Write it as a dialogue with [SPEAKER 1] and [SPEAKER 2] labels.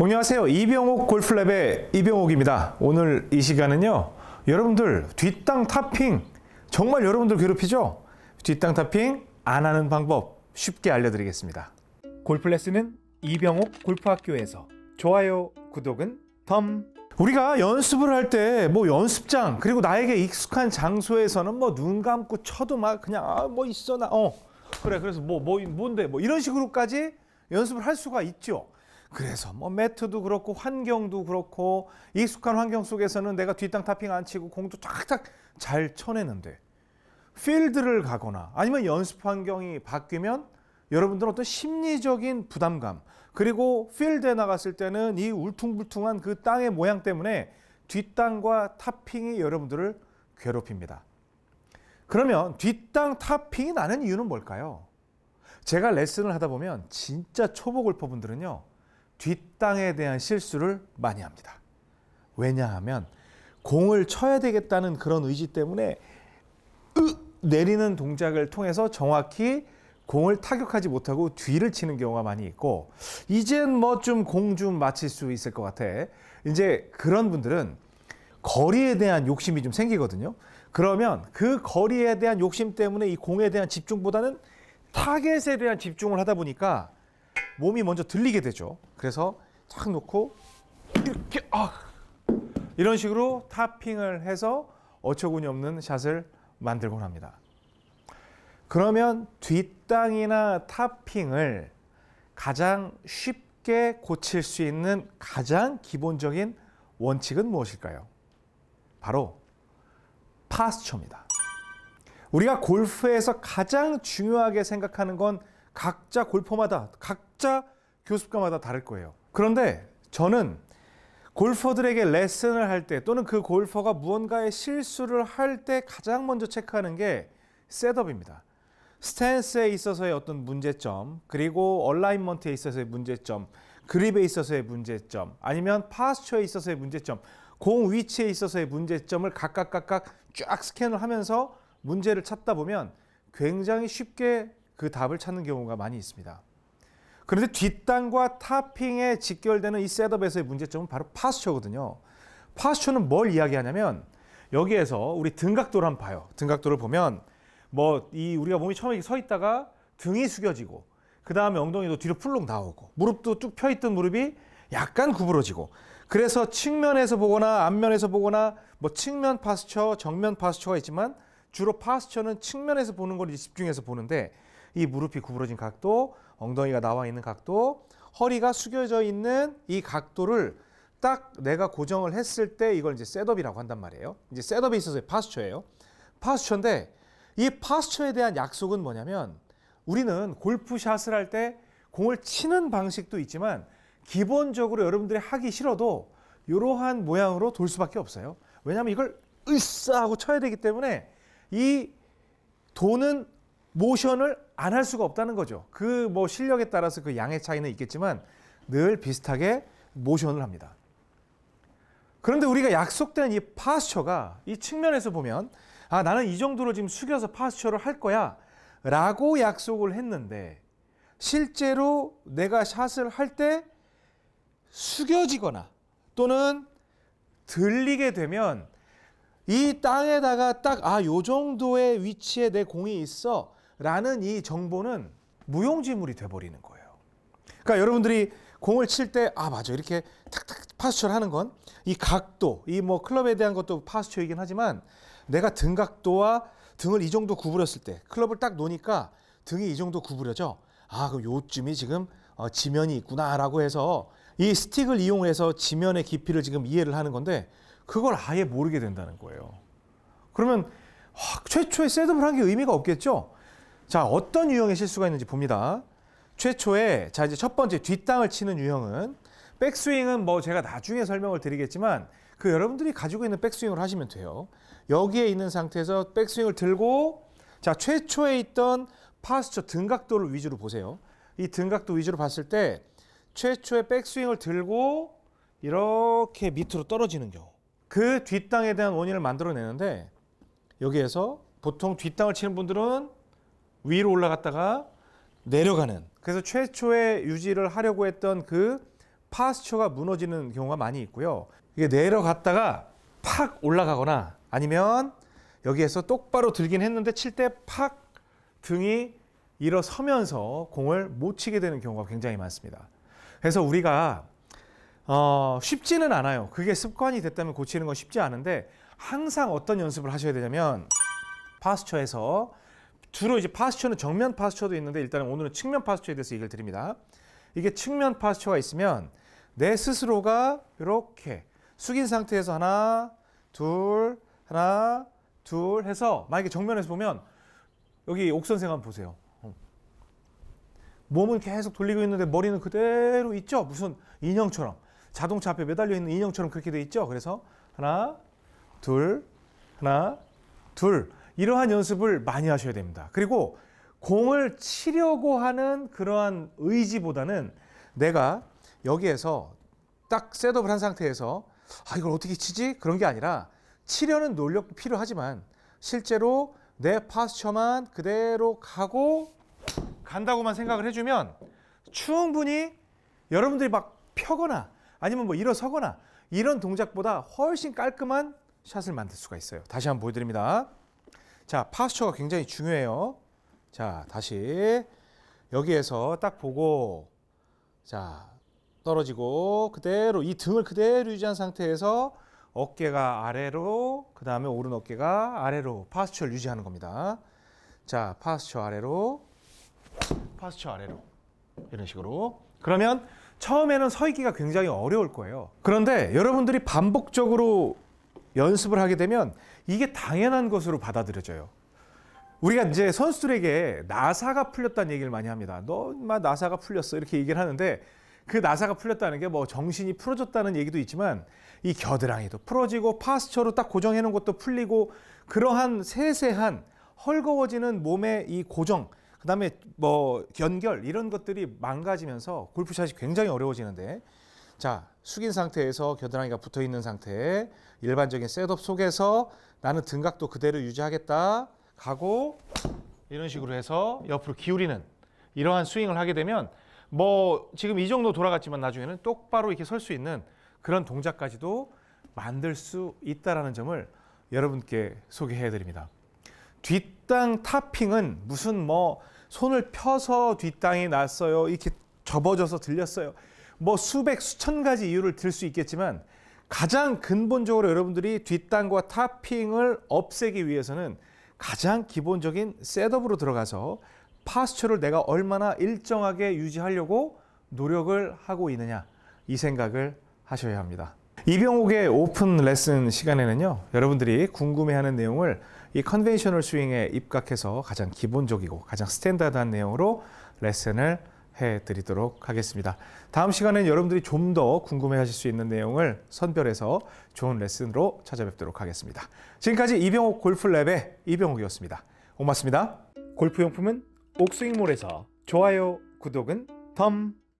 [SPEAKER 1] 안녕하세요. 이병옥 골프랩의 이병옥입니다. 오늘 이 시간은요. 여러분들 뒷땅 타핑 정말 여러분들 괴롭히죠? 뒷땅 타핑 안 하는 방법 쉽게 알려드리겠습니다. 골프 레슨은 이병옥 골프학교에서 좋아요, 구독은 덤! 우리가 연습을 할 때 뭐 연습장 그리고 나에게 익숙한 장소에서는 뭐 눈 감고 쳐도 막 그냥 아 뭐 있어 나어 그래 그래서 뭐뭐 뭐, 뭔데 뭐 이런 식으로까지 연습을 할 수가 있죠. 그래서 뭐 매트도 그렇고 환경도 그렇고 익숙한 환경 속에서는 내가 뒷땅 타핑 안 치고 공도 쫙쫙 잘 쳐내는데 필드를 가거나 아니면 연습 환경이 바뀌면 여러분들 어떤 심리적인 부담감 그리고 필드에 나갔을 때는 이 울퉁불퉁한 그 땅의 모양 때문에 뒷땅과 타핑이 여러분들을 괴롭힙니다. 그러면 뒷땅 타핑이 나는 이유는 뭘까요? 제가 레슨을 하다 보면 진짜 초보 골퍼분들은요. 뒷땅에 대한 실수를 많이 합니다. 왜냐하면 공을 쳐야 되겠다는 그런 의지 때문에 내리는 동작을 통해서 정확히 공을 타격하지 못하고 뒤를 치는 경우가 많이 있고 이젠 뭐 좀 공좀 좀 맞힐 수 있을 것 같아. 이제 그런 분들은 거리에 대한 욕심이 좀 생기거든요. 그러면 그 거리에 대한 욕심 때문에 이 공에 대한 집중보다는 타겟에 대한 집중을 하다 보니까 몸이 먼저 들리게 되죠. 그래서 착 놓고 이렇게 아 이런 식으로 타핑을 해서 어처구니 없는 샷을 만들곤 합니다. 그러면 뒷땅이나 타핑을 가장 쉽게 고칠 수 있는 가장 기본적인 원칙은 무엇일까요? 바로 파스처입니다. 우리가 골프에서 가장 중요하게 생각하는 건 각자 골퍼마다 각자 교습가마다 다를 거예요. 그런데 저는 골퍼들에게 레슨을 할 때 또는 그 골퍼가 무언가의 실수를 할 때 가장 먼저 체크하는 게 셋업입니다. 스탠스에 있어서의 어떤 문제점, 그리고 얼라인먼트에 있어서의 문제점, 그립에 있어서의 문제점, 아니면 파스처에 있어서의 문제점, 공 위치에 있어서의 문제점을 각각 각각 쫙 스캔을 하면서 문제를 찾다 보면 굉장히 쉽게 그 답을 찾는 경우가 많이 있습니다. 그런데 뒷단과 타핑에 직결되는 이 셋업에서의 문제점은 바로 파스처거든요. 파스처는 뭘 이야기하냐면 여기에서 우리 등각도를 한번 봐요. 등각도를 보면 뭐 이 우리가 몸이 처음에 서 있다가 등이 숙여지고 그 다음에 엉덩이도 뒤로 풀렁 나오고 무릎도 쭉 펴있던 무릎이 약간 구부러지고 그래서 측면에서 보거나 앞면에서 보거나 뭐 측면 파스처, 정면 파스처가 있지만 주로 파스처는 측면에서 보는 걸 집중해서 보는데 이 무릎이 구부러진 각도, 엉덩이가 나와 있는 각도, 허리가 숙여져 있는 이 각도를 딱 내가 고정을 했을 때 이걸 이제 셋업이라고 한단 말이에요. 이제 셋업에 있어서의 파스처예요. 파스처인데 이 파스처에 대한 약속은 뭐냐면 우리는 골프샷을 할 때 공을 치는 방식도 있지만 기본적으로 여러분들이 하기 싫어도 이러한 모양으로 돌 수밖에 없어요. 왜냐하면 이걸 으쌰 하고 쳐야 되기 때문에 이 도는 모션을 안할 수가 없다는 거죠. 그 뭐 실력에 따라서 그 양의 차이는 있겠지만 늘 비슷하게 모션을 합니다. 그런데 우리가 약속된 이 파스처가 이 측면에서 보면 아 나는 이 정도로 지금 숙여서 파스처를 할 거야 라고 약속을 했는데 실제로 내가 샷을 할 때 숙여지거나 또는 들리게 되면 이 땅에다가 딱아요 정도의 위치에 내 공이 있어 라는 이 정보는 무용지물이 돼버리는 거예요. 그러니까 여러분들이 공을 칠 때 아 맞아 이렇게 탁탁 파스처를 하는 건 이 각도 이 뭐 클럽에 대한 것도 파스처이긴 하지만 내가 등 각도와 등을 이 정도 구부렸을 때 클럽을 딱 놓으니까 등이 이 정도 구부려져 아 그럼 요쯤이 지금 어, 지면이 있구나라고 해서 이 스틱을 이용해서 지면의 깊이를 지금 이해를 하는 건데 그걸 아예 모르게 된다는 거예요. 그러면 와, 최초의 셋업을 한 게 의미가 없겠죠. 자, 어떤 유형의 실수가 있는지 봅니다. 최초에 자 이제 첫 번째 뒷땅을 치는 유형은 백스윙은 뭐 제가 나중에 설명을 드리겠지만 그 여러분들이 가지고 있는 백스윙을 하시면 돼요. 여기에 있는 상태에서 백스윙을 들고 자 최초에 있던 파스처 등각도를 위주로 보세요. 이 등각도 위주로 봤을 때 최초의 백스윙을 들고 이렇게 밑으로 떨어지는 경우 그 뒷땅에 대한 원인을 만들어내는데 여기에서 보통 뒷땅을 치는 분들은 위로 올라갔다가 내려가는. 그래서 최초의 유지를 하려고 했던 그 파스처가 무너지는 경우가 많이 있고요. 이게 내려갔다가 팍 올라가거나 아니면 여기에서 똑바로 들긴 했는데 칠 때 팍 등이 일어서면서 공을 못 치게 되는 경우가 굉장히 많습니다. 그래서 우리가 어, 쉽지는 않아요. 그게 습관이 됐다면 고치는 건 쉽지 않은데 항상 어떤 연습을 하셔야 되냐면 파스처에서 주로 이제 파스처는 정면 파스처도 있는데 일단은 오늘은 측면 파스처에 대해서 얘기를 드립니다. 이게 측면 파스처가 있으면 내 스스로가 이렇게 숙인 상태에서 하나, 둘, 하나, 둘 해서 만약에 정면에서 보면 여기 옥선생 한번 보세요. 어. 몸은 계속 돌리고 있는데 머리는 그대로 있죠. 무슨 인형처럼 자동차 앞에 매달려 있는 인형처럼 그렇게 돼 있죠. 그래서 하나, 둘, 하나, 둘 이러한 연습을 많이 하셔야 됩니다. 그리고 공을 치려고 하는 그러한 의지보다는 내가 여기에서 딱 셋업을 한 상태에서 아 이걸 어떻게 치지? 그런 게 아니라 치려는 노력 도 필요하지만 실제로 내 파스처만 그대로 가고 간다고만 생각을 해주면 충분히 여러분들이 막 펴거나 아니면 뭐 일어서거나 이런 동작보다 훨씬 깔끔한 샷을 만들 수가 있어요. 다시 한번 보여드립니다. 자, 파스처가 굉장히 중요해요. 자, 다시 여기에서 딱 보고 자, 떨어지고 그대로 이 등을 그대로 유지한 상태에서 어깨가 아래로 그 다음에 오른 어깨가 아래로 파스처를 유지하는 겁니다. 자, 파스처 아래로 파스처 아래로 이런 식으로 그러면 처음에는 서 있기가 굉장히 어려울 거예요. 그런데 여러분들이 반복적으로 연습을 하게 되면 이게 당연한 것으로 받아들여져요. 우리가 이제 선수들에게 나사가 풀렸다는 얘기를 많이 합니다. 너 인마 나사가 풀렸어 이렇게 얘기를 하는데 그 나사가 풀렸다는 게 뭐 정신이 풀어졌다는 얘기도 있지만 이 겨드랑이도 풀어지고 파스처로 딱 고정해 놓은 것도 풀리고 그러한 세세한 헐거워지는 몸의 이 고정 그다음에 뭐 연결 이런 것들이 망가지면서 골프샷이 굉장히 어려워지는데 자 숙인 상태에서 겨드랑이가 붙어 있는 상태 일반적인 셋업 속에서 나는 등각도 그대로 유지하겠다 가고 이런 식으로 해서 옆으로 기울이는 이러한 스윙을 하게 되면 뭐 지금 이 정도 돌아갔지만 나중에는 똑바로 이렇게 설 수 있는 그런 동작까지도 만들 수 있다라는 점을 여러분께 소개해 드립니다. 뒷땅 타핑은 무슨 뭐 손을 펴서 뒷땅이 났어요. 이렇게 접어져서 들렸어요. 뭐 수백 수천 가지 이유를 들 수 있겠지만 가장 근본적으로 여러분들이 뒷단과 탑핑을 없애기 위해서는 가장 기본적인 셋업으로 들어가서 파스처를 내가 얼마나 일정하게 유지하려고 노력을 하고 있느냐 이 생각을 하셔야 합니다. 이병옥의 오픈 레슨 시간에는요. 여러분들이 궁금해하는 내용을 이 컨벤셔널 스윙에 입각해서 가장 기본적이고 가장 스탠다드한 내용으로 레슨을 해드리도록 하겠습니다. 다음 시간엔 여러분들이 좀 더 궁금해하실 수 있는 내용을 선별해서 좋은 레슨으로 찾아뵙도록 하겠습니다. 지금까지 이병옥 골프랩의 이병옥이었습니다. 고맙습니다. 골프용품은 옥스윙몰에서 좋아요, 구독은 덤!